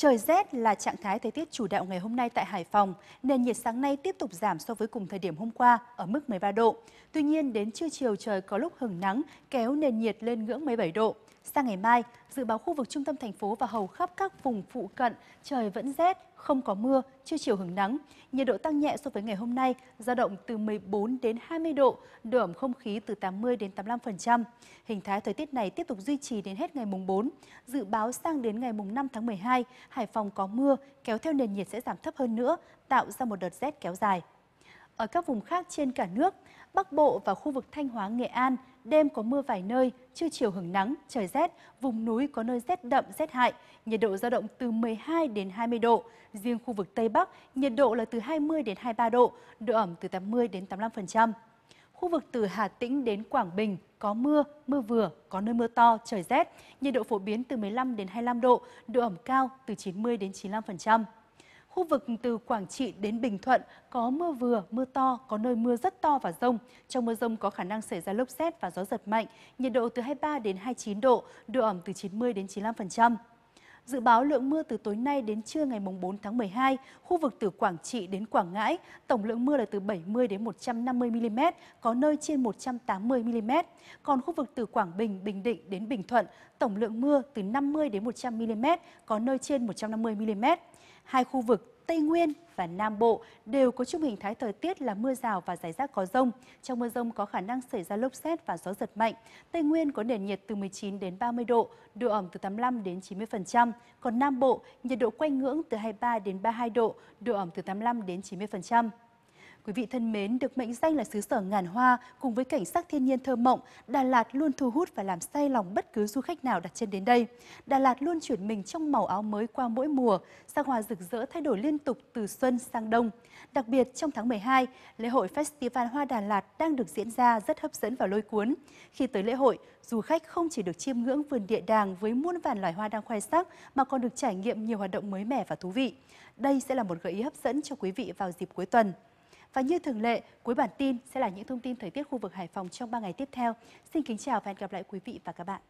Trời rét là trạng thái thời tiết chủ đạo ngày hôm nay tại Hải Phòng. Nền nhiệt sáng nay tiếp tục giảm so với cùng thời điểm hôm qua ở mức 13 độ. Tuy nhiên đến trưa chiều trời có lúc hừng nắng kéo nền nhiệt lên ngưỡng 17 độ. Sang ngày mai, dự báo khu vực trung tâm thành phố và hầu khắp các vùng phụ cận trời vẫn rét, không có mưa, trưa chiều hứng nắng. Nhiệt độ tăng nhẹ so với ngày hôm nay, dao động từ 14 đến 20 độ, độ ẩm không khí từ 80 đến 85%. Hình thái thời tiết này tiếp tục duy trì đến hết ngày mùng 4. Dự báo sang đến ngày mùng 5 tháng 12, Hải Phòng có mưa, kéo theo nền nhiệt sẽ giảm thấp hơn nữa, tạo ra một đợt rét kéo dài. Ở các vùng khác trên cả nước, Bắc Bộ và khu vực Thanh Hóa, Nghệ An, đêm có mưa vài nơi, trưa chiều hứng nắng, trời rét, vùng núi có nơi rét đậm, rét hại, nhiệt độ dao động từ 12 đến 20 độ. Riêng khu vực Tây Bắc, nhiệt độ là từ 20 đến 23 độ, độ ẩm từ 80 đến 85%. Khu vực từ Hà Tĩnh đến Quảng Bình có mưa, mưa vừa, có nơi mưa to, trời rét, nhiệt độ phổ biến từ 15 đến 25 độ, độ ẩm cao từ 90 đến 95%. Khu vực từ Quảng Trị đến Bình Thuận có mưa vừa, mưa to, có nơi mưa rất to và rông. Trong mưa rông có khả năng xảy ra lốc xét và gió giật mạnh, nhiệt độ từ 23 đến 29 độ, độ ẩm từ 90 đến 95%. Dự báo lượng mưa từ tối nay đến trưa ngày 4 tháng 12, khu vực từ Quảng Trị đến Quảng Ngãi, tổng lượng mưa là từ 70 đến 150 mm, có nơi trên 180 mm. Còn khu vực từ Quảng Bình, Bình Định đến Bình Thuận, tổng lượng mưa từ 50 đến 100 mm, có nơi trên 150 mm. Hai khu vực Tây Nguyên và Nam Bộ đều có chung hình thái thời tiết là mưa rào và rải rác có rông. Trong mưa rông có khả năng xảy ra lốc xét và gió giật mạnh. Tây Nguyên có nền nhiệt từ 19 đến 30 độ, độ ẩm từ 85 đến 90%. Còn Nam Bộ, nhiệt độ quanh ngưỡng từ 23 đến 32 độ, độ ẩm từ 85 đến 90%. Quý vị thân mến, được mệnh danh là xứ sở ngàn hoa cùng với cảnh sắc thiên nhiên thơ mộng, Đà Lạt luôn thu hút và làm say lòng bất cứ du khách nào đặt chân đến đây. Đà Lạt luôn chuyển mình trong màu áo mới qua mỗi mùa, sắc hoa rực rỡ thay đổi liên tục từ xuân sang đông. Đặc biệt trong tháng 12, lễ hội Festival Hoa Đà Lạt đang được diễn ra rất hấp dẫn và lôi cuốn. Khi tới lễ hội, du khách không chỉ được chiêm ngưỡng vườn địa đàng với muôn vàn loài hoa đang khoe sắc mà còn được trải nghiệm nhiều hoạt động mới mẻ và thú vị. Đây sẽ là một gợi ý hấp dẫn cho quý vị vào dịp cuối tuần. Và như thường lệ, cuối bản tin sẽ là những thông tin thời tiết khu vực Hải Phòng trong 3 ngày tiếp theo. Xin kính chào và hẹn gặp lại quý vị và các bạn.